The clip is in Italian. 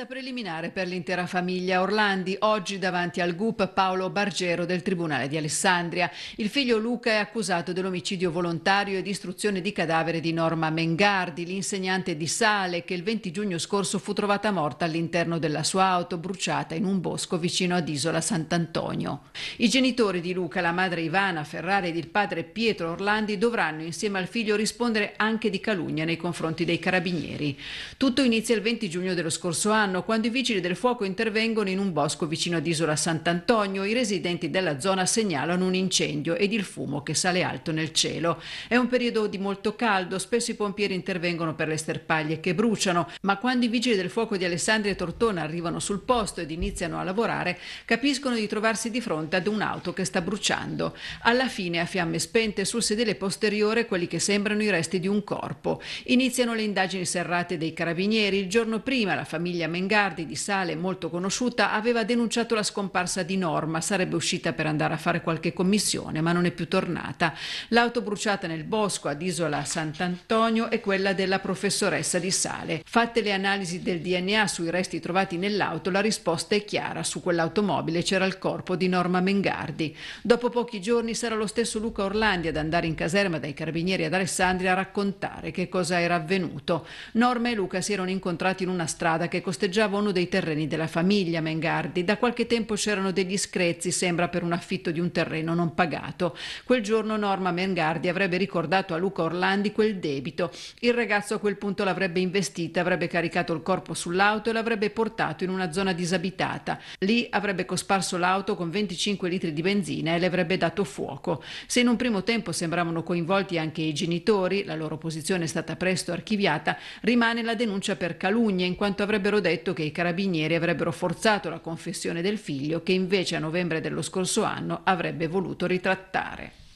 Udienza preliminare per l'intera famiglia Orlandi, oggi davanti al GUP Paolo Bargero del Tribunale di Alessandria. Il figlio Luca è accusato dell'omicidio volontario e distruzione di cadavere di Norma Mengardi, l'insegnante di Sale che il 20 giugno scorso fu trovata morta all'interno della sua auto bruciata in un bosco vicino ad Isola Sant'Antonio. I genitori di Luca, la madre Ivana Ferrari ed il padre Pietro Orlandi dovranno insieme al figlio rispondere anche di calunnia nei confronti dei carabinieri. Tutto inizia il 20 giugno dello scorso anno quest'anno quando i vigili del fuoco intervengono in un bosco vicino ad Isola Sant'Antonio. I residenti della zona segnalano un incendio ed il fumo che sale alto nel cielo. È un periodo di molto caldo, spesso i pompieri intervengono per le sterpaglie che bruciano, ma quando i vigili del fuoco di Alessandria e Tortona arrivano sul posto ed iniziano a lavorare, capiscono di trovarsi di fronte ad un'auto che sta bruciando. Alla fine, a fiamme spente, sul sedile posteriore quelli che sembrano i resti di un corpo. Iniziano le indagini serrate dei carabinieri. Il giorno prima la famiglia Mengardi di Sale, molto conosciuta, aveva denunciato la scomparsa di Norma, sarebbe uscita per andare a fare qualche commissione, ma non è più tornata. L'auto bruciata nel bosco ad Isola Sant'Antonio è quella della professoressa di Sale. Fatte le analisi del DNA sui resti trovati nell'auto, la risposta è chiara. Su quell'automobile c'era il corpo di Norma Mengardi. Dopo pochi giorni sarà lo stesso Luca Orlandi ad andare in caserma dai carabinieri ad Alessandria a raccontare che cosa era avvenuto. Norma e Luca si erano incontrati in una strada che costituiva osteggiava uno dei terreni della famiglia Mengardi. Da qualche tempo c'erano degli screzi, sembra, per un affitto di un terreno non pagato. Quel giorno Norma Mengardi avrebbe ricordato a Luca Orlandi quel debito. Il ragazzo a quel punto l'avrebbe investita, avrebbe caricato il corpo sull'auto e l'avrebbe portato in una zona disabitata. Lì avrebbe cosparso l'auto con 25 litri di benzina e le avrebbe dato fuoco. Se in un primo tempo sembravano coinvolti anche i genitori, la loro posizione è stata presto archiviata, rimane la denuncia per calunnia in quanto avrebbero detto detto che i carabinieri avrebbero forzato la confessione del figlio che invece a novembre dello scorso anno avrebbe voluto ritrattare.